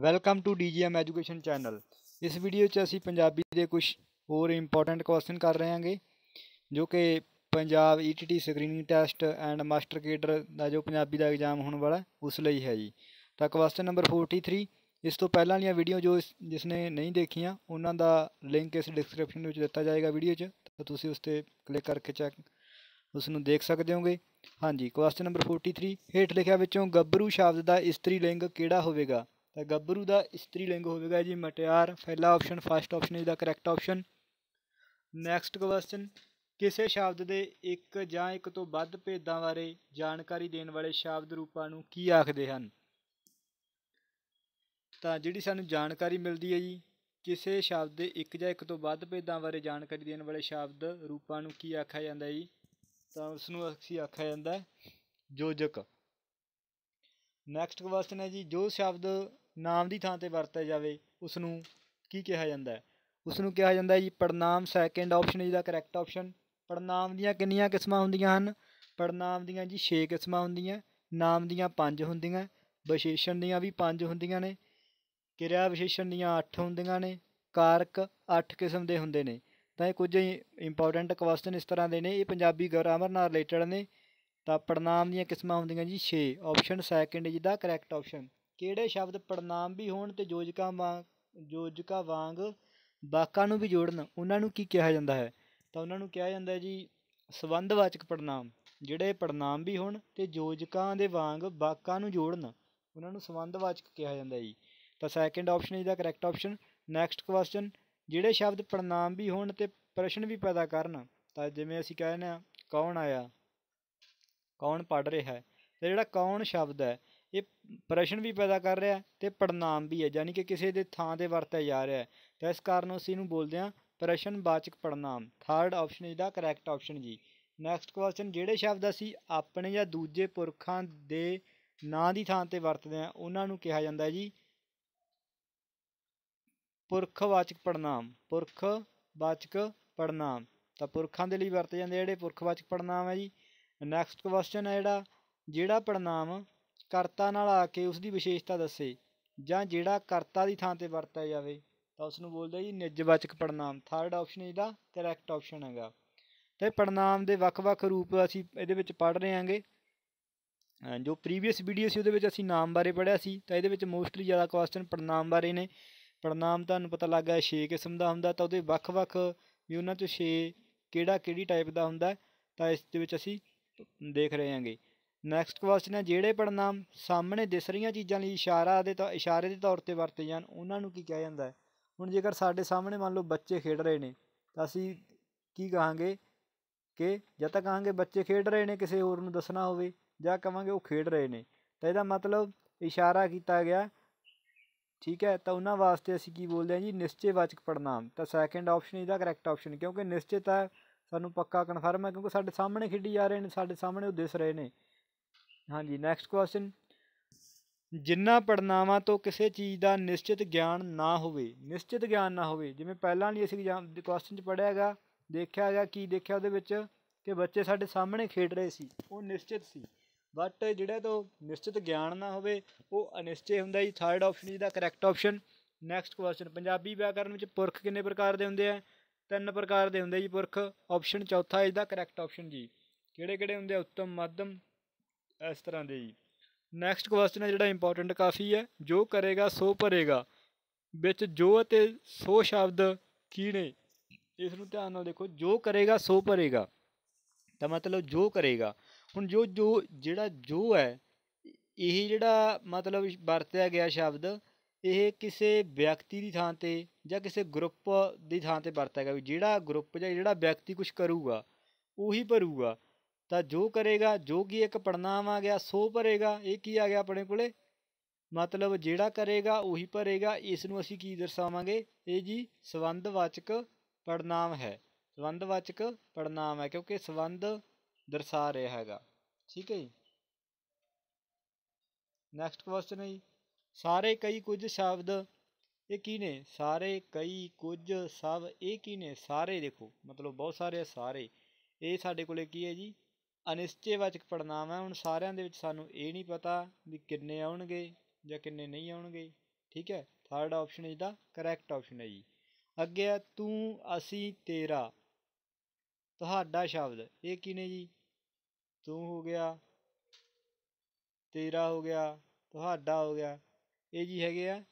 welcome to DGM education channel ਇਸ video 'ਚ ਅਸੀਂ ਪੰਜਾਬੀ ਦੇ ਕੁਝ ਹੋਰ ਇੰਪੋਰਟੈਂਟ ਕੁਐਸਚਨ ਕਰ ਰਹੇ ਹਾਂਗੇ ਜੋ ਕਿ Punjab ETT screening test and master cadre ਦਾ ਜੋ ਪੰਜਾਬੀ ਦਾ ਐਗਜ਼ਾਮ ਹੋਣ ਵਾਲਾ ਉਸ ਲਈ ਹੈ ਜੀ ਤਾਂ ਕੁਐਸਚਨ ਨੰਬਰ 43 ਇਸ ਤੋਂ ਪਹਿਲਾਂ ਵਾਲੀਆਂ ਵੀਡੀਓ ਜੋ ਜਿਸ ਨੇ ਨਹੀਂ ਦੇਖੀਆਂ ਉਹਨਾਂ ਦਾ ਲਿੰਕ ਇਸ ਡਿਸਕ੍ਰਿਪਸ਼ਨ ਵਿੱਚ ਦਿੱਤਾ ਜਾਏਗਾ ਵੀਡੀਓ 'ਚ ਤਾਂ ਤੁਸੀਂ ਉਸ ਤੇ ਕਲਿੱਕ ਕਰਕੇ ਚੈੱਕ ਉਸ ਨੂੰ ਦੇਖ ਸਕਦੇ ਹੋਗੇ ਹਾਂਜੀ ਕੁਐਸਚਨ ਨੰਬਰ 43 ਹੇਠ ਲਿਖਿਆ ਵਿੱਚੋਂ ਗੱਭਰੂ ਸ਼ਬਦ ਦਾ ਇਸਤਰੀ ਲਿੰਗ ਕਿਹੜਾ ਹੋਵੇਗਾ ਤਾਂ ਗੱਭਰੂ ਦਾ ਇਸਤਰੀ ਲਿੰਗ ਹੋਵੇਗਾ ਜੀ ਮਟਿਆਰ ਪਹਿਲਾ ਆਪਸ਼ਨ ਫਸਟ ਆਪਸ਼ਨ ਇਸ ਦਾ ਕਰੈਕਟ ਆਪਸ਼ਨ ਨੈਕਸਟ ਕੁਐਸਚਨ ਕਿਸੇ ਸ਼ਬਦ ਦੇ ਇੱਕ ਜਾਂ ਇੱਕ ਤੋਂ ਵੱਧ ਭੇਦਾਂ ਬਾਰੇ ਜਾਣਕਾਰੀ ਦੇਣ ਵਾਲੇ ਸ਼ਬਦ ਰੂਪਾਂ ਨੂੰ ਕੀ ਆਖਦੇ ਹਨ ਤਾਂ ਜਿਹੜੀ ਸਾਨੂੰ ਜਾਣਕਾਰੀ ਮਿਲਦੀ ਹੈ ਜੀ ਕਿਸੇ ਸ਼ਬਦ ਦੇ ਇੱਕ ਜਾਂ ਇੱਕ ਤੋਂ ਵੱਧ ਭੇਦਾਂ ਬਾਰੇ ਜਾਣਕਾਰੀ ਦੇਣ ਵਾਲੇ ਸ਼ਬਦ ਰੂਪਾਂ ਨੂੰ ਕੀ ਆਖਿਆ ਜਾਂਦਾ ਜੀ ਤਾਂ ਉਸ ਨੂੰ ਅਸੀਂ ਆਖਿਆ ਜਾਂਦਾ ਜੋਜਕ ਨੈਕਸਟ ਕੁਐਸਚਨ ਹੈ ਜੀ ਜੋ ਸ਼ਬਦ ਨਾਮ ਦੀ ਥਾਂ ਤੇ ਵਰਤਿਆ ਜਾਵੇ ਉਸ ਨੂੰ ਕੀ ਕਿਹਾ ਜਾਂਦਾ ਹੈ ਉਸ ਨੂੰ ਕਿਹਾ ਜਾਂਦਾ ਹੈ ਜੀ ਪੜਨਾਮ ਸੈਕੰਡ ਆਪਸ਼ਨ ਜਿਹਦਾ ਕਰੈਕਟ ਆਪਸ਼ਨ ਪੜਨਾਮ ਦੀਆਂ ਕਿੰਨੀਆਂ ਕਿਸਮਾਂ ਹੁੰਦੀਆਂ ਹਨ ਪੜਨਾਮ ਦੀਆਂ ਜੀ 6 ਕਿਸਮਾਂ ਹੁੰਦੀਆਂ ਨਾਮ ਦੀਆਂ 5 ਹੁੰਦੀਆਂ ਵਿਸ਼ੇਸ਼ਣ ਦੀਆਂ ਵੀ 5 ਹੁੰਦੀਆਂ ਨੇ ਕਿਰਿਆ ਵਿਸ਼ੇਸ਼ਣ ਦੀਆਂ 8 ਹੁੰਦੀਆਂ ਨੇ ਕਾਰਕ 8 ਕਿਸਮ ਦੇ ਹੁੰਦੇ ਨੇ ਤਾਂ ਇਹ ਕੁਝ ਇੰਪੋਰਟੈਂਟ ਕੁਐਸਚਨ ਇਸ ਤਰ੍ਹਾਂ ਦੇ ਨੇ ਇਹ ਪੰਜਾਬੀ ਗ੍ਰਾਮਰ ਨਾਲ ਰਿਲੇਟਡ ਨੇ ਤਾਂ ਪੜਨਾਮ ਦੀਆਂ ਕਿਸਮਾਂ ਹੁੰਦੀਆਂ ਜੀ 6 ਆਪਸ਼ਨ ਸੈਕੰਡ ਜਿਹਦਾ ਕਰੈਕਟ ਆਪਸ਼ਨ ਕਿਹੜੇ ਸ਼ਬਦ ਪੜਨਾਮ ਵੀ ਹੋਣ ਤੇ ਯੋਜਕਾਂ ਵਾਂਗ ਯੋਜਕਾਂ ਵਾਂਗ ਵਾਕਾਂ ਨੂੰ ਵੀ ਜੋੜਨ ਉਹਨਾਂ ਨੂੰ ਕੀ ਕਿਹਾ ਜਾਂਦਾ ਹੈ ਤਾਂ ਉਹਨਾਂ ਨੂੰ ਕਿਹਾ ਜਾਂਦਾ ਜੀ ਸਬੰਧਵਾਚਕ ਪੜਨਾਮ ਜਿਹੜੇ ਪੜਨਾਮ ਵੀ ਹੋਣ ਤੇ ਯੋਜਕਾਂ ਦੇ ਵਾਂਗ ਵਾਕਾਂ ਨੂੰ ਜੋੜਨ ਉਹਨਾਂ ਨੂੰ ਸਬੰਧਵਾਚਕ ਕਿਹਾ ਜਾਂਦਾ ਜੀ ਤਾਂ ਸੈਕੰਡ ਆਪਸ਼ਨ ਇਹਦਾ ਕਰੈਕਟ ਆਪਸ਼ਨ ਨੈਕਸਟ ਕੁਐਸਚਨ ਜਿਹੜੇ ਸ਼ਬਦ ਪੜਨਾਮ ਵੀ ਹੋਣ ਤੇ ਪ੍ਰਸ਼ਨ ਵੀ ਪੈਦਾ ਕਰਨ ਤਾਂ ਜਿਵੇਂ ਅਸੀਂ ਕਹਿੰਦੇ ਆ ਕੌਣ ਆਇਆ ਕੌਣ ਪੜ ਰਿਹਾ ਹੈ ਤੇ ਜਿਹੜਾ ਕੌਣ ਸ਼ਬਦ ਹੈ ਇਹ ਪ੍ਰਸ਼ਨ ਵੀ ਪੈਦਾ ਕਰ ਰਿਹਾ ਤੇ ਪੜਨਾਮ ਵੀ ਹੈ ਯਾਨੀ ਕਿ ਕਿਸੇ ਦੇ ਥਾਂ ਤੇ ਵਰਤਿਆ ਜਾ ਰਿਹਾ ਹੈ ਤਾਂ ਇਸ ਕਾਰਨ ਅਸੀਂ ਇਹਨੂੰ ਬੋਲਦੇ ਹਾਂ ਪ੍ਰਸ਼ਨਵਾਚਕ ਪੜਨਾਮ ਥਰਡ ਆਪਸ਼ਨ ਇਹਦਾ ਕਰੈਕਟ ਆਪਸ਼ਨ ਜੀ ਨੈਕਸਟ ਕੁਐਸਚਨ ਜਿਹੜੇ ਸ਼ਬਦ ਅਸੀਂ ਆਪਣੇ ਜਾਂ ਦੂਜੇ ਪੁਰਖਾਂ ਦੇ ਨਾਂ ਦੀ ਥਾਂ ਤੇ ਵਰਤਦੇ ਆ ਉਹਨਾਂ ਨੂੰ ਕਿਹਾ ਜਾਂਦਾ ਜੀ ਪੁਰਖਵਾਚਕ ਪੜਨਾਮ ਪੁਰਖਵਾਚਕ ਪੜਨਾਮ ਤਾਂ ਪੁਰਖਾਂ ਦੇ ਲਈ ਵਰਤੇ ਜਾਂਦੇ ਜਿਹੜੇ ਪੁਰਖਵਾਚਕ ਪੜਨਾਮ ਹੈ ਜੀ ਨੈਕਸਟ ਕੁਐਸਚਨ ਹੈ ਜਿਹੜਾ ਜਿਹੜਾ ਪੜਨਾਮ ਕਰਤਾ ਨਾਲ ਆ ਕੇ ਉਸ ਦੀ ਵਿਸ਼ੇਸ਼ਤਾ ਦੱਸੇ ਜਾਂ ਜਿਹੜਾ ਕਰਤਾ ਦੀ ਥਾਂ ਤੇ ਵਰਤਿਆ ਜਾਵੇ ਤਾਂ ਉਸ ਨੂੰ ਬੋਲਦੇ ਜੀ ਨਿਜਵਾਚਕ ਪੜਨਾਮ ਥਰਡ ਆਪਸ਼ਨ ਇਹਦਾ ਕਰੈਕਟ ਆਪਸ਼ਨ ਹੈਗਾ ਤੇ ਪੜਨਾਮ ਦੇ ਵੱਖ-ਵੱਖ ਰੂਪ ਅਸੀਂ ਇਹਦੇ ਵਿੱਚ ਪੜ ਰਹੇ ਹਾਂਗੇ ਜੋ ਪ੍ਰੀਵੀਅਸ ਵੀਡੀਓ ਸੀ ਉਹਦੇ ਵਿੱਚ ਅਸੀਂ ਨਾਮ ਬਾਰੇ ਪੜਿਆ ਸੀ ਤਾਂ ਇਹਦੇ ਵਿੱਚ ਮੋਸਟਲੀ ਜ਼ਿਆਦਾ ਕੁਐਸਚਨ ਪੜਨਾਮ ਬਾਰੇ ਨੇ ਪੜਨਾਮ ਤੁਹਾਨੂੰ ਪਤਾ ਲੱਗਾ 6 ਕਿਸਮ ਦਾ ਹੁੰਦਾ ਤਾਂ ਉਹਦੇ ਵੱਖ-ਵੱਖ ਵੀ ਉਹਨਾਂ ਚੋਂ 6 ਕਿਹੜਾ ਕਿਹੜੀ ਟਾਈਪ ਦਾ ਹੁੰਦਾ ਤਾਂ ਇਸ ਦੇ ਵਿੱਚ ਅਸੀਂ ਦੇਖ ਰਹੇ ਹਾਂਗੇ ਨੈਕਸਟ ਕੁਐਸਚਨ ਹੈ ਜਿਹੜੇ ਪੜਨਾਮ ਸਾਹਮਣੇ ਦਿਸ ਰਹੀਆਂ ਚੀਜ਼ਾਂ ਲਈ ਇਸ਼ਾਰਾ ਦੇ ਤੌਰ ਇਸ਼ਾਰੇ ਦੇ ਤੌਰ ਤੇ ਵਰਤੇ ਜਾਣ ਉਹਨਾਂ ਨੂੰ ਕੀ ਕਿਹਾ ਜਾਂਦਾ ਹੈ ਹੁਣ ਜੇਕਰ ਸਾਡੇ ਸਾਹਮਣੇ ਮੰਨ ਲਓ ਬੱਚੇ ਖੇਡ ਰਹੇ ਨੇ ਤਾਂ ਅਸੀਂ ਕੀ ਕਹਾਂਗੇ ਕਿ ਜਦ ਤੱਕ ਕਹਾਂਗੇ ਬੱਚੇ ਖੇਡ ਰਹੇ ਨੇ ਕਿਸੇ ਹੋਰ ਨੂੰ ਦੱਸਣਾ ਹੋਵੇ ਜਾਂ ਕਹਾਂਗੇ ਉਹ ਖੇਡ ਰਹੇ ਨੇ ਤਾਂ ਇਹਦਾ ਮਤਲਬ ਇਸ਼ਾਰਾ ਕੀਤਾ ਗਿਆ ਠੀਕ ਹੈ ਤਾਂ ਉਹਨਾਂ ਵਾਸਤੇ ਅਸੀਂ ਕੀ ਬੋਲਦੇ ਹਾਂ ਜੀ ਨਿਸ਼ਚੈਵਾਚਕ ਪੜਨਾਮ ਤਾਂ ਸੈਕੰਡ ਆਪਸ਼ਨ ਇਹਦਾ ਕਰੈਕਟ ਆਪਸ਼ਨ ਕਿਉਂਕਿ ਨਿਸ਼ਚਿਤ ਹੈ ਸਾਨੂੰ ਪੱਕਾ ਕਨਫਰਮ ਹੈ ਕਿਉਂਕਿ ਸਾਡੇ ਸਾਹਮਣੇ ਖੇਡੀ ਜਾ ਰਹੇ ਨੇ ਸਾਡੇ ਸਾਹਮਣੇ ਉਹ ਦਿਸ ਰਹੇ ਨੇ ਹਾਂਜੀ ਨੈਕਸਟ ਕੁਐਸਚਨ ਜਿੰਨਾ ਪੜਨਾਵਾਂ ਤੋਂ ਕਿਸੇ ਚੀਜ਼ ਦਾ ਨਿਸ਼ਚਿਤ ਗਿਆਨ ਨਾ ਹੋਵੇ ਨਿਸ਼ਚਿਤ ਗਿਆਨ ਨਾ ਹੋਵੇ ਜਿਵੇਂ ਪਹਿਲਾਂ ਲਈ ਅਸੀਂ ਐਗਜ਼ਾਮ ਦੇ ਕੁਐਸਚਨ 'ਚ ਪੜਿਆ ਹੈਗਾ ਦੇਖਿਆ ਹੈਗਾ ਕੀ ਦੇਖਿਆ ਉਹਦੇ ਵਿੱਚ ਕਿ ਬੱਚੇ ਸਾਡੇ ਸਾਹਮਣੇ ਖੇਡ ਰਹੇ ਸੀ ਉਹ ਨਿਸ਼ਚਿਤ ਸੀ ਬਟ ਜਿਹੜਾ ਤੋਂ ਨਿਸ਼ਚਿਤ ਗਿਆਨ ਨਾ ਹੋਵੇ ਉਹ ਅਨਿਸ਼ਚਿਤ ਹੁੰਦਾ ਜੀ ਥਰਡ ਆਪਸ਼ਨ ਦਾ correct option next question Punjabi ਵਿਆਕਰਨ ਵਿੱਚ ਪੁਰਖ ਕਿੰਨੇ ਪ੍ਰਕਾਰ ਦੇ ਹੁੰਦੇ ਆ ਤਿੰਨ ਪ੍ਰਕਾਰ ਦੇ ਹੁੰਦੇ ਜੀ ਪੁਰਖ ਆਪਸ਼ਨ ਚੌਥਾ ਇਸ ਦਾ ਕਰੈਕਟ ਆਪਸ਼ਨ ਜੀ ਕਿਹੜੇ ਕਿਹੜੇ ਹੁੰਦੇ ਆ ਉੱਤਮ ਮੱਧਮ ਇਸ ਤਰ੍ਹਾਂ ਦੇ ਜੀ ਨੈਕਸਟ ਕੁਐਸਚਨ ਹੈ ਜਿਹੜਾ ਇੰਪੋਰਟੈਂਟ ਕਾਫੀ ਹੈ ਜੋ ਕਰੇਗਾ ਸੋ ਭਰੇਗਾ ਵਿੱਚ ਜੋ ਅਤੇ ਸੋ ਸ਼ਬਦ ਕੀ ਨੇ ਇਸ ਨੂੰ ਧਿਆਨ ਨਾਲ ਦੇਖੋ ਜੋ ਕਰੇਗਾ ਸੋ ਭਰੇਗਾ ਤਾਂ ਮਤਲਬ ਜੋ ਕਰੇਗਾ ਹੁਣ ਜੋ ਜੋ ਜਿਹੜਾ ਜੋ ਹੈ ਇਹ ਜਿਹੜਾ ਮਤਲਬ ਵਰਤਿਆ ਗਿਆ ਸ਼ਬਦ ਇਹ ਕਿਸੇ ਵਿਅਕਤੀ ਦੀ ਥਾਂ ਤੇ ਜਾਂ ਕਿਸੇ ਗਰੁੱਪ ਦੀ ਥਾਂ ਤੇ ਵਰਤਿਆ ਗਿਆ ਜਿਹੜਾ ਗਰੁੱਪ ਜਾਂ ਜਿਹੜਾ ਵਿਅਕਤੀ ਕੁਝ ਕਰੂਗਾ ਉਹੀ ਭਰੂਗਾ ਤਾਂ ਜੋ ਕਰੇਗਾ ਜੋ ਕੀ ਇੱਕ ਪੜਨਾਮ ਆ ਗਿਆ ਸੋ ਭਰੇਗਾ ਇਹ ਕੀ ਆ ਗਿਆ ਆਪਣੇ ਕੋਲੇ ਮਤਲਬ ਜਿਹੜਾ ਕਰੇਗਾ ਉਹੀ ਭਰੇਗਾ ਇਸ ਨੂੰ ਅਸੀਂ ਕੀ ਦਰਸਾਵਾਂਗੇ ਇਹ ਜੀ ਸੰਬੰਧਵਾਚਕ ਪੜਨਾਮ ਹੈ ਸੰਬੰਧਵਾਚਕ ਪੜਨਾਮ ਹੈ ਕਿਉਂਕਿ ਸੰਬੰਧ ਦਰਸਾ ਰਿਹਾ ਹੈਗਾ ਠੀਕ ਹੈ ਜੀ ਨੈਕਸਟ ਕੁਐਸਚਨ ਹੈ ਜੀ ਸਾਰੇ ਕਈ ਕੁਝ ਸ਼ਬਦ ਇਹ ਕੀ ਨੇ ਸਾਰੇ ਕਈ ਕੁਝ ਸਭ ਇਹ ਕੀ ਨੇ ਸਾਰੇ ਦੇਖੋ ਮਤਲਬ ਬਹੁਤ ਸਾਰੇ ਸਾਰੇ ਇਹ ਸਾਡੇ ਕੋਲੇ ਕੀ ਹੈ ਜੀ ਅਨਿਸ਼ਚੈਵਾਚਕ ਪੜਨਾਮ ਹੈ ਹੁਣ ਸਾਰਿਆਂ ਦੇ ਵਿੱਚ ਸਾਨੂੰ ਇਹ ਨਹੀਂ ਪਤਾ ਵੀ ਕਿੰਨੇ ਆਉਣਗੇ ਜਾਂ ਕਿੰਨੇ ਨਹੀਂ ਆਉਣਗੇ ਠੀਕ ਹੈ ਥਰਡ ਆਪਸ਼ਨ ਇਹਦਾ ਕਰੈਕਟ ਆਪਸ਼ਨ ਹੈ ਜੀ ਅੱਗੇ ਆ ਤੂੰ ਅਸੀਂ ਤੇਰਾ ਤੁਹਾਡਾ ਸ਼ਬਦ ਇਹ ਕਿਨੇ ਜੀ ਤੂੰ ਹੋ ਗਿਆ ਤੇਰਾ ਹੋ ਗਿਆ ਤੁਹਾਡਾ ਹੋ ਗਿਆ ਇਹ ਜੀ ਹੈਗੇ ਆ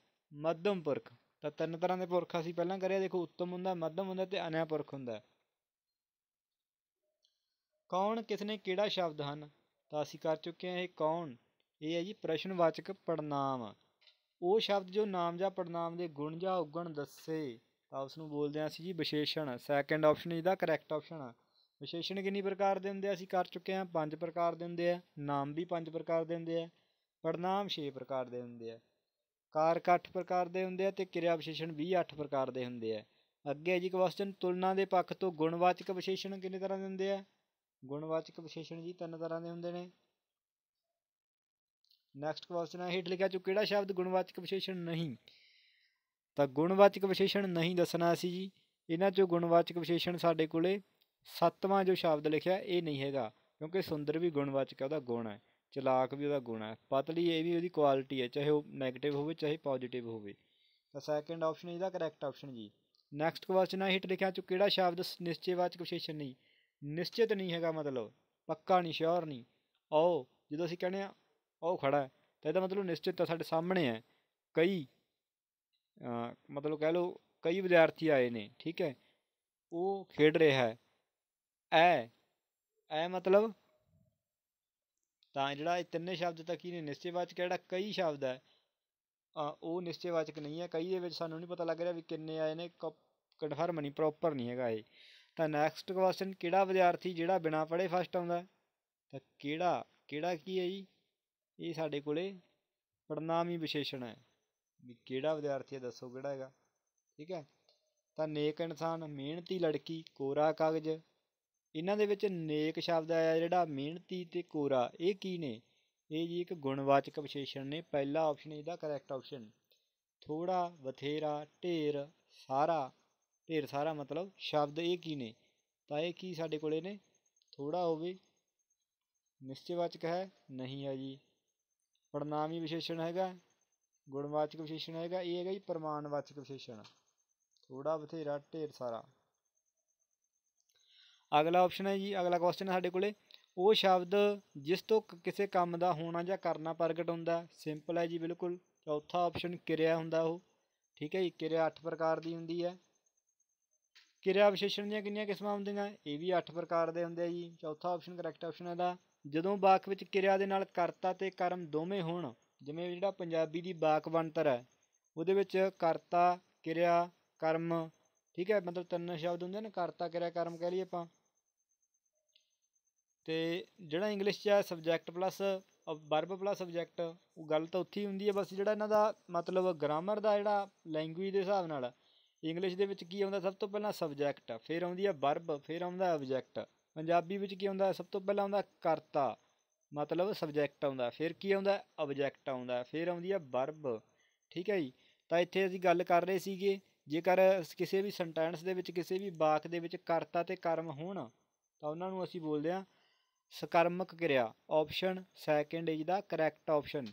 ਮੱਧਮ ਪੁਰਖ ਤਾਂ ਤਿੰਨ ਤਰ੍ਹਾਂ ਦੇ ਪੁਰਖ ਅਸੀਂ ਪਹਿਲਾਂ ਕਰਿਆ ਦੇਖੋ ਉੱਤਮ ਹੁੰਦਾ ਮੱਧਮ ਹੁੰਦਾ ਤੇ ਅਨਿਆ ਪੁਰਖ ਹੁੰਦਾ ਕੌਣ ਕਿਸਨੇ ਕਿਹੜਾ ਸ਼ਬਦ ਹਨ ਤਾਂ ਅਸੀਂ ਕਰ ਚੁੱਕੇ ਹਾਂ ਇਹ ਕੌਣ ਇਹ ਹੈ ਜੀ ਪ੍ਰਸ਼ਨਵਾਚਕ ਪੜਨਾਮ ਉਹ ਸ਼ਬਦ ਜੋ ਨਾਮ ਜਾਂ ਪੜਨਾਮ ਦੇ ਗੁਣ ਜਾਂ ਉਗਣ ਦੱਸੇ ਤਾਂ ਉਸ ਨੂੰ ਬੋਲਦੇ ਹਾਂ ਅਸੀਂ ਜੀ ਵਿਸ਼ੇਸ਼ਣ ਸੈਕੰਡ ਆਪਸ਼ਨ ਇਹਦਾ ਕਰੈਕਟ ਆਪਸ਼ਨ ਆ ਵਿਸ਼ੇਸ਼ਣ ਕਿੰਨੀ ਪ੍ਰਕਾਰ ਦੇ ਹੁੰਦੇ ਆ ਅਸੀਂ ਕਰ ਚੁੱਕੇ ਹਾਂ ਪੰਜ ਪ੍ਰਕਾਰ ਦੇ ਹੁੰਦੇ ਆ ਨਾਮ ਵੀ ਪੰਜ ਪ੍ਰਕਾਰ ਦੇ ਹੁੰਦੇ ਆ ਪੜਨਾਮ 6 ਪ੍ਰਕਾਰ ਦੇ ਹੁੰਦੇ ਆ ਕਾਰਕ 8 ਪ੍ਰਕਾਰ ਦੇ ਹੁੰਦੇ ਆ ਤੇ ਕਿਰਿਆ ਵਿਸ਼ੇਸ਼ਣ ਵੀ ਅੱਠ ਪ੍ਰਕਾਰ ਦੇ ਹੁੰਦੇ ਆ ਅੱਗੇ ਜੀ ਕੁਐਸਚਨ ਤੁਲਨਾ ਦੇ ਪੱਖ ਤੋਂ ਗੁਣਵਾਚਕ ਵਿਸ਼ੇਸ਼ਣ ਕਿੰਨੇ ਤਰ੍ਹਾਂ ਦੇ ਹੁੰਦੇ ਆ ਗੁਣਵਾਚਕ ਵਿਸ਼ੇਸ਼ਣ ਜੀ ਤਿੰਨ ਤਰ੍ਹਾਂ ਦੇ ਹੁੰਦੇ ਨੇ ਨੈਕਸਟ ਕੁਐਸਚਨ ਹੈ ਹੇਠ ਲਿਖਿਆ ਚੋਂ ਕਿਹੜਾ ਸ਼ਬਦ ਗੁਣਵਾਚਕ ਵਿਸ਼ੇਸ਼ਣ ਨਹੀਂ ਤਾਂ ਗੁਣਵਾਚਕ ਵਿਸ਼ੇਸ਼ਣ ਨਹੀਂ ਦੱਸਣਾ ਸੀ ਜੀ ਇਹਨਾਂ ਚੋਂ ਗੁਣਵਾਚਕ ਵਿਸ਼ੇਸ਼ਣ ਸਾਡੇ ਕੋਲੇ ਸੱਤਵਾਂ ਜੋ ਸ਼ਬਦ ਲਿਖਿਆ ਇਹ ਨਹੀਂ ਹੈਗਾ ਕਿਉਂਕਿ ਸੁੰਦਰ ਵੀ ਗੁਣਵਾਚਕ ਹੈ ਉਹਦਾ ਗੁਣ ਹੈ ਚਲਾਕ ਵੀ ਉਹਦਾ ਗੁਣ ਹੈ ਪਤਲੀ ਇਹ ਵੀ ਉਹਦੀ ਕੁਆਲਿਟੀ ਹੈ ਚਾਹੇ ਉਹ 네ਗੇਟਿਵ ਹੋਵੇ ਚਾਹੇ ਪੋਜ਼ਿਟਿਵ ਹੋਵੇ ਤਾਂ ਸੈਕੰਡ ਆਪਸ਼ਨ ਇਹਦਾ ਕਰੈਕਟ ਆਪਸ਼ਨ ਜੀ ਨੈਕਸਟ ਕੁਐਸਚਨ ਹੈ ਹਿੱਟ ਲਿਖਿਆ ਚੋਂ ਕਿਹੜਾ ਸ਼ਬਦ ਨਿਸ਼ਚੈਵਾਚਕ ਵਿਸ਼ੇਸ਼ਣ ਨਹੀਂ ਨਿਸ਼ਚਿਤ ਨਹੀਂ ਹੈਗਾ ਮਤਲਬ ਪੱਕਾ ਨਹੀਂ ਸ਼ੋਰ ਨਹੀਂ ਆਓ ਜਦੋਂ ਅਸੀਂ ਕਹਿੰਦੇ ਆ ਉਹ ਖੜਾ ਤਾਂ ਇਹਦਾ ਮਤਲਬ ਨਿਸ਼ਚਿਤ ਤਾਂ ਸਾਡੇ ਸਾਹਮਣੇ ਹੈ ਕਈ ਮਤਲਬ ਕਹਿ ਲਓ ਕਈ ਵਿਦਿਆਰਥੀ ਆਏ ਨੇ ਠੀਕ ਹੈ ਉਹ ਖੇਡ ਰਿਹਾ ਹੈ ਐ ਐ ਮਤਲਬ ਤਾਂ ਜਿਹੜਾ ਇਹ ਤਿੰਨੇ ਸ਼ਬਦ ਤਾਂ ਕੀ ਨੇ ਨਿਸ਼ਚੈਵਾਚਕ ਜਿਹੜਾ ਕਈ ਸ਼ਬਦ ਹੈ ਉਹ ਨਿਸ਼ਚੈਵਾਚਕ ਨਹੀਂ ਹੈ ਕਈ ਦੇ ਵਿੱਚ ਸਾਨੂੰ ਨਹੀਂ ਪਤਾ ਲੱਗ ਰਿਹਾ ਵੀ ਕਿੰਨੇ ਆਏ ਨੇ ਕਨਫਰਮ ਨਹੀਂ ਪ੍ਰੋਪਰ ਨਹੀਂ ਹੈਗਾ ਇਹ ਤਾਂ ਨੈਕਸਟ ਕੁਐਸਚਨ ਕਿਹੜਾ ਵਿਦਿਆਰਥੀ ਜਿਹੜਾ ਬਿਨਾ ਪੜ੍ਹੇ ਫਸਟ ਆਉਂਦਾ ਤਾਂ ਕਿਹੜਾ ਕਿਹੜਾ ਕੀ ਹੈ ਜੀ ਇਹ ਸਾਡੇ ਕੋਲੇ ਹੀ ਵਿਸ਼ੇਸ਼ਣ ਹੈ ਵੀ ਕਿਹੜਾ ਵਿਦਿਆਰਥੀ ਹੈ ਦੱਸੋ ਕਿਹੜਾ ਹੈਗਾ ਠੀਕ ਹੈ ਤਾਂ ਨੇਕ ਇਨਸਾਨ ਮਿਹਨਤੀ ਲੜਕੀ ਕੋਰਾ ਕਾਗਜ਼ ਇਹਨਾਂ ਦੇ ਵਿੱਚ ਨੇਕ ਸ਼ਬਦ ਆਇਆ ਜਿਹੜਾ ਮਿਹਨਤੀ ਤੇ ਕੋਰਾ ਇਹ ਕੀ ਨੇ ਇਹ ਜੀ ਇੱਕ ਗੁਣਵਾਚਕ ਵਿਸ਼ੇਸ਼ਣ ਨੇ ਪਹਿਲਾ ਆਪਸ਼ਨ ਇਹਦਾ ਕਰੈਕਟ ਆਪਸ਼ਨ ਥੋੜਾ ਬਥੇਰਾ ਢੇਰ ਸਾਰਾ ਢੇਰ ਸਾਰਾ ਮਤਲਬ ਸ਼ਬਦ ਇਹ ਕੀ ਨੇ ਤਾਂ ਇਹ ਕੀ ਸਾਡੇ ਕੋਲੇ ਨੇ ਥੋੜਾ ਹੋਵੇ ਨਿਸ਼ਚੈਵਾਚਕ ਹੈ ਨਹੀਂ ਹੈ ਜੀ ਪੜਨਾਮੀ ਵਿਸ਼ੇਸ਼ਣ ਹੈਗਾ ਗੁਣਵਾਚਕ ਵਿਸ਼ੇਸ਼ਣ ਹੈਗਾ ਇਹ ਹੈਗਾ ਜੀ ਪ੍ਰਮਾਣਵਾਚਕ ਵਿਸ਼ੇਸ਼ਣ ਥੋੜਾ ਬਥੇਰਾ ਢੇਰ ਸਾਰਾ ਅਗਲਾ ਆਪਸ਼ਨ ਹੈ ਜੀ ਅਗਲਾ ਕੁਐਸਚਨ ਹੈ ਸਾਡੇ ਕੋਲੇ ਉਹ ਸ਼ਬਦ ਜਿਸ ਤੋਂ ਕਿਸੇ ਕੰਮ ਦਾ ਹੋਣਾ ਜਾਂ ਕਰਨਾ ਪ੍ਰਗਟ ਹੁੰਦਾ ਸਿੰਪਲ ਹੈ ਜੀ ਬਿਲਕੁਲ ਚੌਥਾ ਆਪਸ਼ਨ ਕਿਰਿਆ ਹੁੰਦਾ ਉਹ ਠੀਕ ਹੈ ਜੀ ਕਿਰਿਆ 8 ਪ੍ਰਕਾਰ ਦੀ ਹੁੰਦੀ ਹੈ ਕਿਰਿਆ ਵਿਸ਼ੇਸ਼ਣ ਦੀਆਂ ਕਿੰਨੀਆਂ ਕਿਸਮਾਂ ਹੁੰਦੀਆਂ ਇਹ ਵੀ 8 ਪ੍ਰਕਾਰ ਦੇ ਹੁੰਦੇ ਆ ਜੀ ਚੌਥਾ ਆਪਸ਼ਨ ਕਰੈਕਟ ਆਪਸ਼ਨ ਹੈ ਦਾ ਜਦੋਂ ਵਾਕ ਵਿੱਚ ਕਿਰਿਆ ਦੇ ਨਾਲ ਕਰਤਾ ਤੇ ਕਰਮ ਦੋਵੇਂ ਹੋਣ ਜਿਵੇਂ ਜਿਹੜਾ ਪੰਜਾਬੀ ਦੀ ਵਾਕ ਬਣਤਰ ਹੈ ਉਹਦੇ ਵਿੱਚ ਕਰਤਾ ਕਿਰਿਆ ਕਰਮ ਠੀਕ ਹੈ ਮਤਲਬ ਤਿੰਨ ਸ਼ਬਦ ਹੁੰਦੇ ਨੇ ਕਰਤਾ ਕਿਰਿਆ ਕਰਮ ਕਹਿ ਲਈਏ ਆਪਾਂ ਤੇ ਜਿਹੜਾ ਇੰਗਲਿਸ਼ 'ਚ ਹੈ subject plus verb plus subject ਉਹ ਗੱਲ ਤਾਂ ਉੱਥੇ ਹੀ ਹੁੰਦੀ ਹੈ ਬਸ ਜਿਹੜਾ ਇਹਨਾਂ ਦਾ ਮਤਲਬ ਗ੍ਰਾਮਰ ਦਾ ਜਿਹੜਾ ਲੈਂਗੁਏਜ ਦੇ ਹਿਸਾਬ ਨਾਲ ਇੰਗਲਿਸ਼ ਦੇ ਵਿੱਚ ਕੀ ਆਉਂਦਾ ਸਭ ਤੋਂ ਪਹਿਲਾਂ ਸਬਜੈਕਟ ਫਿਰ ਆਉਂਦੀ ਹੈ ਵਰਬ ਫਿਰ ਆਉਂਦਾ ਆਬਜੈਕਟ ਪੰਜਾਬੀ ਵਿੱਚ ਕੀ ਆਉਂਦਾ ਸਭ ਤੋਂ ਪਹਿਲਾਂ ਆਉਂਦਾ ਕਰਤਾ ਮਤਲਬ ਸਬਜੈਕਟ ਆਉਂਦਾ ਫਿਰ ਕੀ ਆਉਂਦਾ ਆਬਜੈਕਟ ਆਉਂਦਾ ਫਿਰ ਆਉਂਦੀ ਹੈ ਵਰਬ ਠੀਕ ਹੈ ਜੀ ਤਾਂ ਇੱਥੇ ਅਸੀਂ ਗੱਲ ਕਰ ਰਹੇ ਸੀਗੇ ਜੇਕਰ ਕਿਸੇ ਵੀ ਸੈਂਟੈਂਸ ਦੇ ਵਿੱਚ ਕਿਸੇ ਵੀ ਵਾਕ ਦੇ ਵਿੱਚ ਕਰਤਾ ਤੇ ਕਰਮ ਹੋਣ ਤਾਂ ਉਹਨਾਂ ਨੂੰ ਅਸੀਂ ਬੋਲਦੇ ਆ ਸਕਰਮਕ ਕਿਰਿਆ option second is the correct option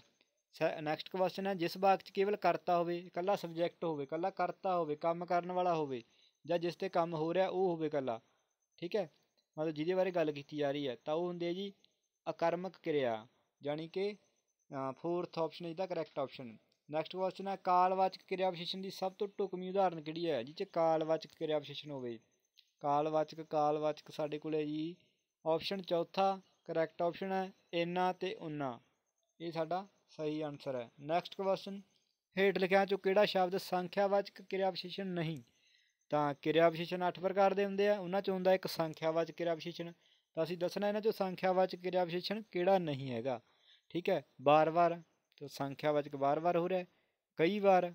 next question ਹੈ ਜਿਸ ਵਾਕ 'ਚ ਕੇਵਲ ਕਰਤਾ ਹੋਵੇ ਇਕੱਲਾ ਸਬਜੈਕਟ ਹੋਵੇ ਇਕੱਲਾ ਕਰਤਾ ਹੋਵੇ ਕੰਮ ਕਰਨ ਵਾਲਾ ਹੋਵੇ ਜਾਂ ਜਿਸ ਤੇ ਕੰਮ ਹੋ ਰਿਹਾ ਉਹ ਹੋਵੇ ਇਕੱਲਾ ਠੀਕ ਹੈ ਮਤਲਬ ਜਿਹਦੇ ਬਾਰੇ ਗੱਲ ਕੀਤੀ ਜਾ ਰਹੀ ਹੈ ਤਾਂ ਉਹ ਹੁੰਦੀ ਹੈ ਜੀ ਅਕਰਮਕ ਕਿਰਿਆ ਯਾਨੀ ਕਿ ਫੋਰਥ ਆਪਸ਼ਨ ਇਹਦਾ ਦਾ ਕਰੈਕਟ ਆਪਸ਼ਨ ਨੈਕਸਟ ਕੁਐਸਚਨ ਹੈ ਕਾਲਵਾਚਕ ਕਿਰਿਆ ਵਿਸ਼ੇਸ਼ਣ ਦੀ ਸਭ ਤੋਂ ਟੁਕਮੀ ਉਦਾਹਰਨ ਕਿਹੜੀ ਹੈ ਜਿੱਚ ਕਾਲਵਾਚਕ ਕਿਰਿਆ ਵਿਸ਼ੇਸ਼ਣ ਹੋਵੇ ਕਾਲਵਾਚਕ ਕਾਲਵਾਚਕ ਸਾਡੇ ਕੋਲੇ ਜੀ ਆਪਸ਼ਨ ਚੌਥਾ ਕਰੈਕਟ ਆਪਸ਼ਨ ਹੈ ਇਨਾ ਤੇ ਉਨਾ ਇਹ ਸਾਡਾ ਸਹੀ ਆਨਸਰ ਹੈ ਨੈਕਸਟ ਕੁਐਸਚਨ ਹੇਠ ਲਿਖਿਆ ਚੋਂ ਕਿਹੜਾ ਸ਼ਬਦ ਸੰਖਿਆਵਾਚਕ ਕਿਰਿਆ ਵਿਸ਼ੇਸ਼ਣ ਨਹੀਂ ਤਾਂ ਕਿਰਿਆ ਵਿਸ਼ੇਸ਼ਣ 8 ਪ੍ਰਕਾਰ ਦੇ ਹੁੰਦੇ ਆ ਉਹਨਾਂ ਚੋਂ ਹੁੰਦਾ ਇੱਕ ਸੰਖਿਆਵਾਚਕ ਕਿਰਿਆ ਵਿਸ਼ੇਸ਼ਣ ਤਾਂ ਅਸੀਂ ਦੱਸਣਾ ਇਹਨਾਂ ਚੋਂ ਸੰਖਿਆਵਾਚਕ ਕਿਰਿਆ ਵਿਸ਼ੇਸ਼ਣ ਕਿਹੜਾ ਨਹੀਂ ਹੈਗਾ ਠੀਕ ਹੈ ਬਾਰ-ਬਾਰ ਤਾਂ ਸੰਖਿਆਵਾਚਕ ਬਾਰ-ਬਾਰ ਹੋ ਰਿਹਾ ਕਈ ਵਾਰ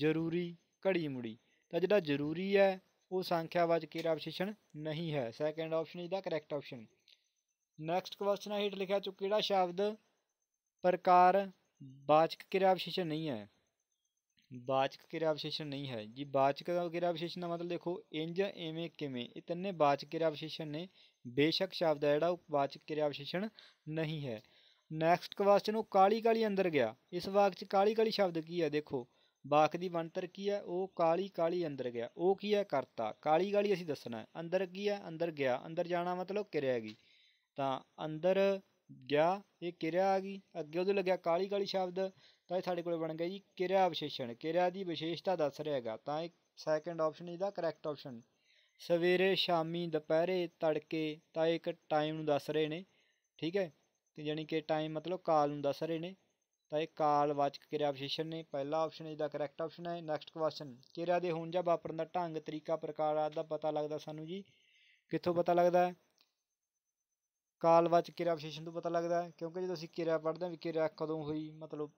ਜ਼ਰੂਰੀ ਘੜੀ ਮੁੜੀ ਤਾਂ ਜਿਹੜਾ ਜ਼ਰੂਰੀ ਹੈ ਉਹ ਸੰਖਿਆਵਾਚਕ ਕਿਰਿਆ ਵਿਸ਼ੇਸ਼ਣ ਨਹੀਂ ਹੈ ਸੈਕੰਡ ਆਪਸ਼ਨ ਇਹਦਾ ਕਰੈਕਟ ਆਪਸ਼ਨ ਨੈਕਸਟ ਕੁਐਸਚਨ ਹੈ ਹੇਠ ਲਿਖਿਆ ਚੋਂ ਕਿਹੜਾ ਸ਼ਬਦ ਪ੍ਰਕਾਰ ਬਾਚਕ ਕਿਰਿਆ ਵਿਸ਼ੇਸ਼ਣ ਨਹੀਂ ਹੈ ਬਾਚਕ ਕਿਰਿਆ ਵਿਸ਼ੇਸ਼ਣ ਨਹੀਂ ਹੈ ਜੀ ਬਾਚਕ ਦਾ ਕਿਰਿਆ ਵਿਸ਼ੇਸ਼ਣ ਦਾ ਮਤਲਬ ਦੇਖੋ ਇੰਜ ਐਵੇਂ ਕਿਵੇਂ ਇਹ ਤਿੰਨੇ ਬਾਚਕ ਕਿਰਿਆ ਵਿਸ਼ੇਸ਼ਣ ਨੇ ਬੇਸ਼ੱਕ ਸ਼ਬਦ ਹੈ ਜਿਹੜਾ ਉਹ ਬਾਚਕ ਕਿਰਿਆ ਵਿਸ਼ੇਸ਼ਣ ਨਹੀਂ ਹੈ ਨੈਕਸਟ ਕੁਐਸਚਨ ਉਹ ਕਾਲੀ ਕਾਲੀ ਅੰਦਰ ਗਿਆ ਇਸ ਵਾਕ 'ਚ ਕਾਲੀ ਕਾਲੀ ਸ਼ਬਦ ਕੀ ਹੈ ਦੇਖੋ ਵਾਕ ਦੀ ਬਣਤਰ ਕੀ ਹੈ ਉਹ ਕਾਲੀ ਕਾਲੀ ਅੰਦਰ ਗਿਆ ਉਹ ਕੀ ਹੈ ਕਰਤਾ ਕਾਲੀ ਕਾਲੀ ਅਸੀਂ ਦੱਸਣਾ ਅੰਦਰ ਕੀ ਹੈ ਅੰਦਰ ਗਿਆ ਅੰਦਰ ਜਾਣਾ ਮਤਲਬ ਕਿਰਿਆ ਹੈਗੀ ਤਾਂ ਅੰਦਰ ਗਿਆ ਇਹ ਕਿਰਿਆ ਆ ਗਈ ਅੱਗੇ ਉਹਦੇ ਲੱਗਿਆ ਕਾਲੀ ਕਾਲੀ ਸ਼ਬਦ ਤਾਂ ਇਹ ਸਾਡੇ ਕੋਲ ਬਣ ਗਿਆ ਜੀ ਕਿਰਿਆ ਵਿਸ਼ੇਸ਼ਣ ਕਿਰਿਆ ਦੀ ਵਿਸ਼ੇਸ਼ਤਾ ਦੱਸ ਰਿਹਾ ਹੈਗਾ ਤਾਂ ਇਹ ਸੈਕੰਡ ਆਪਸ਼ਨ ਇਹਦਾ ਕਰੈਕਟ ਆਪਸ਼ਨ ਸਵੇਰੇ ਸ਼ਾਮੀ ਦੁਪਹਿਰੇ ਤੜਕੇ ਤਾਂ ਇੱਕ ਟਾਈਮ ਨੂੰ ਦੱਸ ਰਹੇ ਨੇ ਠੀਕ ਹੈ ਤੇ ਯਾਨੀ ਕਿ ਟਾਈਮ ਮਤਲਬ ਕਾਲ ਨੂੰ ਦੱਸ ਰਹੇ ਨੇ ਤਾਂ ਇਹ ਕਾਲ ਵਾਚਕ ਕਿਰਿਆ ਵਿਸ਼ੇਸ਼ਣ ਨੇ ਪਹਿਲਾ ਆਪਸ਼ਨ ਇਹਦਾ ਕਰੈਕਟ ਆਪਸ਼ਨ ਹੈ ਨੈਕਸਟ ਕੁਐਸਚਨ ਕਿਰਿਆ ਦੇ ਹੋਣ ਜਾਂ ਵਾਪਰਨ ਦਾ ਢੰਗ ਤਰੀਕਾ ਪ੍ਰਕਾਰ ਆਦਿ ਦਾ ਪਤਾ ਲੱਗਦਾ ਸਾਨੂੰ ਜੀ ਕਿੱਥੋਂ ਪਤਾ ਲੱਗਦਾ ਕਾਲਵਾਚ ਕਿਰਿਆ ਵਿਸ਼ੇਸ਼ਣ ਤੋਂ ਪਤਾ ਲੱਗਦਾ ਹੈ ਕਿਉਂਕਿ ਜਦੋਂ ਅਸੀਂ ਕਿਰਿਆ ਪੜ੍ਹਦੇ ਹਾਂ ਵੀ ਕਿਰਿਆ ਕਦੋਂ ਹੋਈ ਮਤਲਬ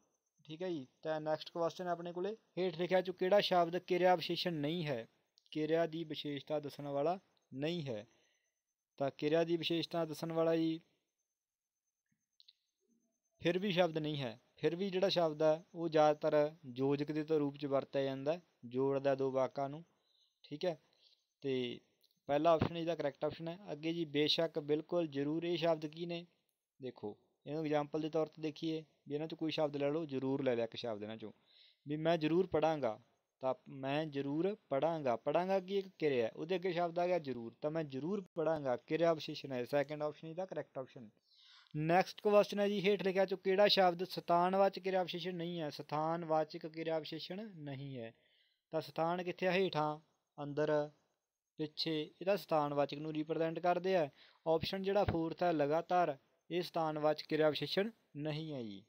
ਠੀਕ ਹੈ ਜੀ ਤਾਂ ਨੈਕਸਟ ਕੁਐਸਚਨ ਆਪਣੇ ਕੋਲੇ ਹੇਠ ਲਿਖਿਆ ਚੋਂ ਕਿਹੜਾ ਸ਼ਬਦ ਕਿਰਿਆ ਵਿਸ਼ੇਸ਼ਣ ਨਹੀਂ ਹੈ ਕਿਰਿਆ ਦੀ ਵਿਸ਼ੇਸ਼ਤਾ ਦੱਸਣ ਵਾਲਾ ਨਹੀਂ ਹੈ ਤਾਂ ਕਿਰਿਆ ਦੀ ਵਿਸ਼ੇਸ਼ਤਾ ਦੱਸਣ ਵਾਲਾ ਜੀ ਫਿਰ ਵੀ ਸ਼ਬਦ ਨਹੀਂ ਹੈ ਫਿਰ ਵੀ ਜਿਹੜਾ ਸ਼ਬਦ ਹੈ ਉਹ ਜ਼ਿਆਦਾਤਰ ਯੋਜਕ ਦੇ ਰੂਪ 'ਚ ਵਰਤਿਆ ਜਾਂਦਾ ਜੋੜਦਾ ਦੋ ਵਾਕਾਂ ਨੂੰ ਠੀਕ ਹੈ ਤੇ ਪਹਿਲਾ ਆਪਸ਼ਨ ਇਹਦਾ ਕਰੈਕਟ ਆਪਸ਼ਨ ਹੈ ਅੱਗੇ ਜੀ ਬੇਸ਼ੱਕ ਬਿਲਕੁਲ ਜ਼ਰੂਰ ਇਹ ਸ਼ਬਦ ਕੀ ਨੇ ਦੇਖੋ ਇਹਨੂੰ ਐਗਜ਼ਾਮਪਲ ਦੇ ਤੌਰ ਤੇ ਦੇਖੀਏ ਵੀ ਇਹਨਾਂ ਚੋਂ ਕੋਈ ਸ਼ਬਦ ਲੈ ਲਓ ਜ਼ਰੂਰ ਲੈ ਲਿਆ ਇੱਕ ਸ਼ਬਦ ਇਹਨਾਂ ਚੋਂ ਵੀ ਮੈਂ ਜ਼ਰੂਰ ਪੜਾਂਗਾ ਤਾਂ ਮੈਂ ਜ਼ਰੂਰ ਪੜਾਂਗਾ ਪੜਾਂਗਾ ਕੀ ਇੱਕ ਕਿਰਿਆ ਉਹਦੇ ਅੱਗੇ ਸ਼ਬਦ ਆ ਗਿਆ ਜ਼ਰੂਰ ਤਾਂ ਮੈਂ ਜ਼ਰੂਰ ਪੜਾਂਗਾ ਕਿਰਿਆ ਵਿਸ਼ੇਸ਼ਣ ਹੈ ਸੈਕੰਡ ਆਪਸ਼ਨ ਇਹਦਾ ਕਰੈਕਟ ਆਪਸ਼ਨ ਨੈਕਸਟ ਕੁਐਸਚਨ ਹੈ ਜੀ ਹੇਠ ਲਿਖਿਆ ਚੋ ਕਿਹੜਾ ਸ਼ਬਦ ਸਥਾਨਵਾਚਕ ਕਿਰਿਆ ਵਿਸ਼ੇਸ਼ਣ ਨਹੀਂ ਹੈ ਸਥਾਨਵਾਚਕ ਕਿਰਿਆ ਵਿਸ਼ੇਸ਼ਣ ਨਹੀਂ ਹੈ ਤਾਂ ਸਥਾਨ ਕਿੱਥੇ ਹੈ ਹੇਠਾਂ ਅੰਦਰ ਪਿੱਛੇ ਇਹਦਾ ਸਥਾਨਵਾਚਕ ਨੂੰ ਰਿਪਰੈਜ਼ੈਂਟ ਕਰਦੇ ਆ ਆਪਸ਼ਨ ਜਿਹੜਾ ਫੋਰਥ ਹੈ ਲਗਾਤਾਰ ਇਹ ਸਥਾਨਵਾਚਕ ਕਿਰਿਆ ਵਿਸ਼ੇਸ਼ਣ ਨਹੀਂ ਹੈ ਜੀ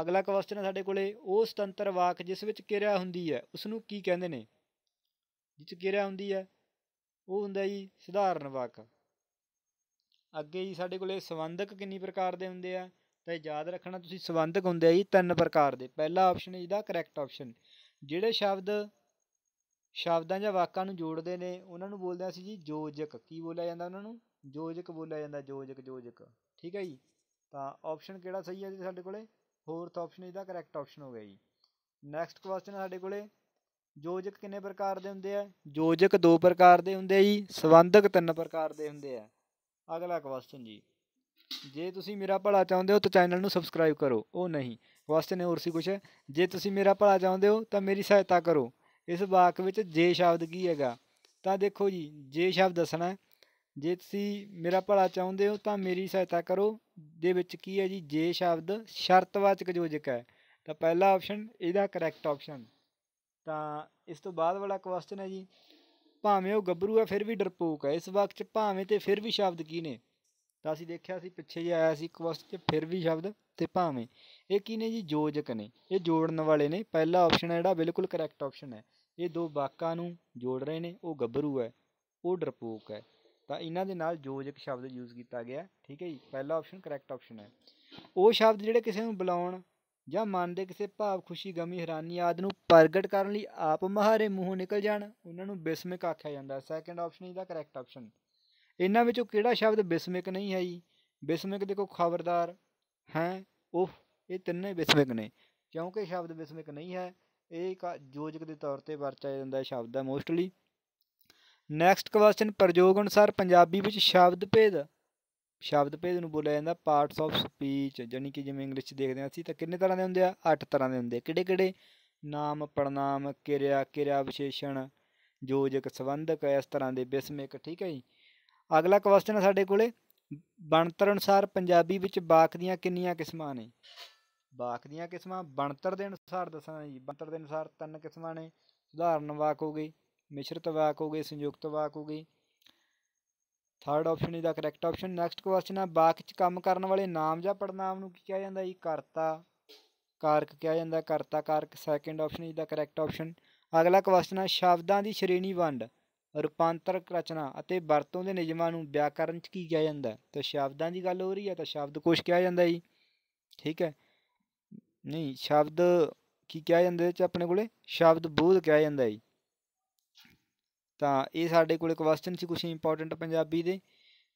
ਅਗਲਾ ਕੁਐਸਚਨ ਹੈ ਸਾਡੇ ਕੋਲੇ ਉਹ ਸੁਤੰਤਰ ਵਾਕ ਜਿਸ ਵਿੱਚ ਕਿਰਿਆ ਹੁੰਦੀ ਹੈ ਉਸ ਨੂੰ ਕੀ ਕਹਿੰਦੇ ਨੇ ਜਿਸ ਕਿਰਿਆ ਹੁੰਦੀ ਹੈ ਉਹ ਹੁੰਦਾ ਜੀ ਸਧਾਰਨ ਵਾਕ ਅੱਗੇ ਜੀ ਸਾਡੇ ਕੋਲੇ ਸੰਬੰਧਕ ਕਿੰਨੀ ਪ੍ਰਕਾਰ ਦੇ ਹੁੰਦੇ ਆ ਤਾਂ ਯਾਦ ਰੱਖਣਾ ਤੁਸੀਂ ਸੰਬੰਧਕ ਹੁੰਦੇ ਆ ਜੀ ਤਿੰਨ ਪ੍ਰਕਾਰ ਦੇ ਪਹਿਲਾ ਆਪਸ਼ਨ ਹੈ ਇਹਦਾ ਕਰੈਕਟ ਆਪਸ਼ਨ ਜਿਹੜੇ ਸ਼ਬਦ ਸ਼ਬਦਾਂ ਜਾਂ ਵਾਕਾਂ ਨੂੰ ਜੋੜਦੇ ਨੇ ਉਹਨਾਂ ਨੂੰ ਬੋਲਦੇ ਅਸੀਂ ਜੀ ਜੋਜਕ ਕੀ ਬੋਲਿਆ ਜਾਂਦਾ ਉਹਨਾਂ ਨੂੰ ਜੋਜਕ ਬੋਲਿਆ ਜਾਂਦਾ ਜੋਜਕ ਜੋਜਕ ਠੀਕ ਹੈ ਜੀ ਤਾਂ ਆਪਸ਼ਨ ਕਿਹੜਾ ਸਹੀ ਹੈ ਜੀ ਸਾਡੇ ਕੋਲੇ ਫੋਰਥ ਆਪਸ਼ਨ ਇਹਦਾ ਕਰੈਕਟ ਆਪਸ਼ਨ ਹੋ ਗਿਆ ਜੀ ਨੈਕਸਟ ਕੁਐਸਚਨ ਸਾਡੇ ਕੋਲੇ ਜੋਜਕ ਕਿੰਨੇ ਪ੍ਰਕਾਰ ਦੇ ਹੁੰਦੇ ਆ ਜੋਜਕ ਦੋ ਪ੍ਰਕਾਰ ਦੇ ਹੁੰਦੇ ਆ ਜੀ ਸੰਬੰਧਕ ਤਿੰਨ ਪ੍ਰਕਾਰ ਦੇ ਹੁੰਦੇ ਆ ਅਗਲਾ ਕੁਐਸਚਨ ਜੀ ਜੇ ਤੁਸੀਂ ਮੇਰਾ ਭਲਾ ਚਾਹੁੰਦੇ ਹੋ ਤਾਂ ਚੈਨਲ ਨੂੰ ਸਬਸਕ੍ਰਾਈਬ ਕਰੋ ਉਹ ਨਹੀਂ ਕੁਐਸਚਨ ਹੋਰ ਸੀ ਕੁਛ ਜੇ ਤੁਸੀਂ ਮੇਰਾ ਭਲਾ ਚਾਹੁੰਦੇ ਹੋ ਤਾਂ ਮੇਰੀ ਸਹਾਇਤਾ ਕਰੋ ਇਸ ਵਾਕ ਵਿੱਚ ਜੇ ਸ਼ਬਦ ਕੀ ਹੈਗਾ ਤਾਂ ਦੇਖੋ ਜੀ ਜੇ ਸ਼ਬਦ ਦੱਸਣਾ ਜੇ ਤੁਸੀਂ ਮੇਰਾ ਭਲਾ ਚਾਹੁੰਦੇ ਹੋ ਤਾਂ ਮੇਰੀ ਸਹਾਇਤਾ ਕਰੋ ਦੇ ਵਿੱਚ ਕੀ ਹੈ ਜੀ ਜੇ ਸ਼ਬਦ ਸ਼ਰਤਵਾਚਕ ਯੋਜਕ ਹੈ ਤਾਂ ਪਹਿਲਾ ਆਪਸ਼ਨ ਇਹਦਾ ਕਰੈਕਟ ਆਪਸ਼ਨ ਤਾਂ ਇਸ ਤੋਂ ਬਾਅਦ ਵਾਲਾ ਕੁਐਸਚਨ ਹੈ ਜੀ ਭਾਵੇਂ ਉਹ ਗੱਭਰੂ ਹੈ ਫਿਰ ਵੀ ਡਰਪੋਕ ਹੈ ਇਸ ਵਕਤ ਭਾਵੇਂ ਤੇ ਫਿਰ ਵੀ ਸ਼ਬਦ ਕੀ ਨੇ ਤਾਂ ਅਸੀਂ ਦੇਖਿਆ ਸੀ ਪਿੱਛੇ ਜੇ ਆਇਆ ਸੀ ਕੁਐਸਚਨ ਚ ਫਿਰ ਵੀ ਸ਼ਬਦ ਤੇ ਭਾਵੇਂ ਇਹ ਕੀ ਨੇ ਜੀ ਯੋਜਕ ਨੇ ਇਹ ਜੋੜਨ ਵਾਲੇ ਨੇ ਪਹਿਲਾ ਆਪਸ਼ਨ ਹੈ ਜਿਹੜਾ ਬਿਲਕੁਲ ਕਰੈਕਟ ਆਪਸ਼ਨ ਹੈ ਇਹ ਦੋ ਵਾਕਾਂ ਨੂੰ ਜੋੜ ਰਹੇ ਨੇ ਉਹ ਗੱਭਰੂ ਹੈ ਉਹ ਡਰਪੋਕ ਹੈ ਤਾਂ ਇਹਨਾਂ ਦੇ ਨਾਲ ਯੋਜਕ ਸ਼ਬਦ ਯੂਜ਼ ਕੀਤਾ ਗਿਆ ਠੀਕ ਹੈ ਜੀ ਪਹਿਲਾ ਆਪਸ਼ਨ ਕਰੈਕਟ ਆਪਸ਼ਨ ਹੈ ਉਹ ਸ਼ਬਦ ਜਿਹੜੇ ਕਿਸੇ ਨੂੰ ਬੁਲਾਉਣ ਜਾਂ ਮਨ ਦੇ ਕਿਸੇ ਭਾਵ ਖੁਸ਼ੀ ਗਮੀ ਹੈਰਾਨੀ ਆਦ ਨੂੰ ਪ੍ਰਗਟ ਕਰਨ ਲਈ ਆਪ ਮਹਾਰੇ ਮੂੰਹੋਂ ਨਿਕਲ ਜਾਣ ਉਹਨਾਂ ਨੂੰ ਬਿਸਮਿਕ ਆਖਿਆ ਜਾਂਦਾ ਹੈ ਸੈਕੰਡ ਆਪਸ਼ਨ ਇਹਦਾ ਕਰੈਕਟ ਆਪਸ਼ਨ ਇਹਨਾਂ ਵਿੱਚੋਂ ਕਿਹੜਾ ਸ਼ਬਦ ਬਿਸਮਿਕ ਨਹੀਂ ਹੈ ਜੀ ਬਿਸਮਿਕ ਦੇਖੋ ਖਬਰਦਾਰ ਹੈ ਉਹ ਇਹ ਤਿੰਨੇ ਬਿਸਮਿਕ ਨੇ ਕਿਉਂਕਿ ਸ਼ਬਦ ਬਿਸਮਿਕ ਨਹੀਂ ਹੈ ਇਹ ਇੱਕ ਯੋਜਕ ਦੇ ਤੌਰ ਤੇ ਵਰਤਿਆ ਜਾਂਦਾ ਸ਼ਬਦ ਹੈ ਮੋਸਟਲੀ ਨੈਕਸਟ ਕੁਐਸਚਨ ਪ੍ਰਯੋਗ ਅਨੁਸਾਰ ਪੰਜਾਬੀ ਵਿੱਚ ਸ਼ਬਦ ਭੇਦ ਸ਼ਬਦ ਭੇਦ ਨੂੰ ਬੋਲਿਆ ਜਾਂਦਾ ਪਾਰਟਸ ਆਫ ਸਪੀਚ ਜਾਨੀ ਕਿ ਜਿਵੇਂ ਇੰਗਲਿਸ਼ 'ਚ ਦੇਖਦੇ ਹਾਂ ਅਸੀਂ ਤਾਂ ਕਿੰਨੇ ਤਰ੍ਹਾਂ ਦੇ ਹੁੰਦੇ ਆ ਅੱਠ ਤਰ੍ਹਾਂ ਦੇ ਹੁੰਦੇ ਕਿਹੜੇ ਕਿਹੜੇ ਨਾਮ ਪੜਨਾਮ ਕਿਰਿਆ ਕਿਰਿਆ ਵਿਸ਼ੇਸ਼ਣ ਯੋਜਕ ਸੰਬੰਧਕ ਇਸ ਤਰ੍ਹਾਂ ਦੇ ਬਿਸਮਿਕ ਠੀਕ ਹੈ ਜੀ ਅਗਲਾ ਕੁਐਸਚਨ ਸਾਡੇ ਕੋਲੇ ਬਣਤਰ ਅਨੁਸਾਰ ਪੰਜਾਬੀ ਵਿੱਚ ਵਾਕ ਦੀਆਂ ਕਿੰਨੀਆਂ ਕਿਸਮਾਂ ਨੇ ਵਾਕ ਦੀਆਂ ਕਿਸਮਾਂ ਬਣਤਰ ਦੇ ਅਨੁਸਾਰ ਦੱਸਣਾ ਜੀ ਬਣਤਰ ਦੇ ਅਨੁਸਾਰ ਤਿੰਨ ਕਿਸਮਾਂ ਨੇ ਸੁਧਾਰਨ ਵਾਕ ਹੋ ਗਈ ਮਿਸ਼ਰਤ ਵਾਕ ਹੋ ਗਈ ਸੰਯੁਕਤ ਵਾਕ ਹੋ ਗਈ ਥਰਡ ਆਪਸ਼ਨ ਇਹਦਾ ਕਰੈਕਟ ਆਪਸ਼ਨ ਨੈਕਸਟ ਕੁਐਸਚਨ ਹੈ ਵਾਕ 'ਚ ਕੰਮ ਕਰਨ ਵਾਲੇ ਨਾਮ ਜਾਂ ਪੜਨਾਮ ਨੂੰ ਕੀ ਕਿਹਾ ਜਾਂਦਾ ਜੀ ਕਰਤਾ ਕਾਰਕ ਕਿਹਾ ਜਾਂਦਾ ਕਰਤਾ ਕਾਰਕ ਸੈਕਿੰਡ ਆਪਸ਼ਨ ਇਹਦਾ ਕਰੈਕਟ ਆਪਸ਼ਨ ਅਗਲਾ ਕੁਐਸਚਨ ਹੈ ਸ਼ਬਦਾਂ ਦੀ ਸ਼੍ਰੇਣੀ ਵੰਡ ਰੂਪਾਂਤਰਕ ਰਚਨਾ ਅਤੇ ਵਰਤੋਂ ਦੇ ਨਿਯਮਾਂ ਨੂੰ ਵਿਆਕਰਨ 'ਚ ਕੀ ਕਿਹਾ ਜਾਂਦਾ ਤਾਂ ਸ਼ਬਦਾਂ ਦੀ ਗੱਲ ਹੋ ਰਹੀ ਹੈ ਤਾਂ ਸ਼ਬਦ ਕੋਸ਼ ਕਿਹਾ ਜਾਂਦਾ ਜੀ ਠੀਕ ਹੈ ਨਹੀਂ ਸ਼ਬਦ ਕੀ ਕਿਹਾ ਜਾਂਦਾ ਹੈ ਚ ਆਪਣੇ ਕੋਲੇ ਸ਼ਬਦ ਬੋਧ ਕਿਹਾ ਜਾਂਦਾ ਹੈ ਤਾਂ ਇਹ ਸਾਡੇ ਕੋਲੇ ਕੁਐਸਚਨ ਸੀ ਕੁਝ ਇੰਪੋਰਟੈਂਟ ਪੰਜਾਬੀ ਦੇ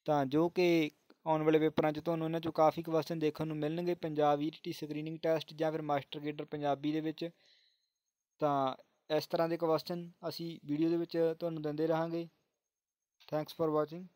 ਤਾਂ ਜੋ ਕਿ ਆਉਣ ਵਾਲੇ ਪੇਪਰਾਂ 'ਚ ਤੁਹਾਨੂੰ ਇਹਨਾਂ 'ਚੋਂ ਕਾਫੀ ਕੁਐਸਚਨ ਦੇਖਣ ਨੂੰ ਮਿਲਣਗੇ ਪੰਜਾਬ ਈਟੀ ਸਕਰੀਨਿੰਗ ਟੈਸਟ ਜਾਂ ਫਿਰ ਮਾਸਟਰ ਗ੍ਰੇਡਰ ਪੰਜਾਬੀ ਦੇ ਵਿੱਚ ਤਾਂ ਇਸ ਤਰ੍ਹਾਂ ਦੇ ਕੁਐਸਚਨ ਅਸੀਂ ਵੀਡੀਓ ਦੇ ਵਿੱਚ ਤੁਹਾਨੂੰ ਦਿੰਦੇ ਰਹਾਂਗੇ ਥੈਂਕਸ ਫਾਰ ਵਾਚਿੰਗ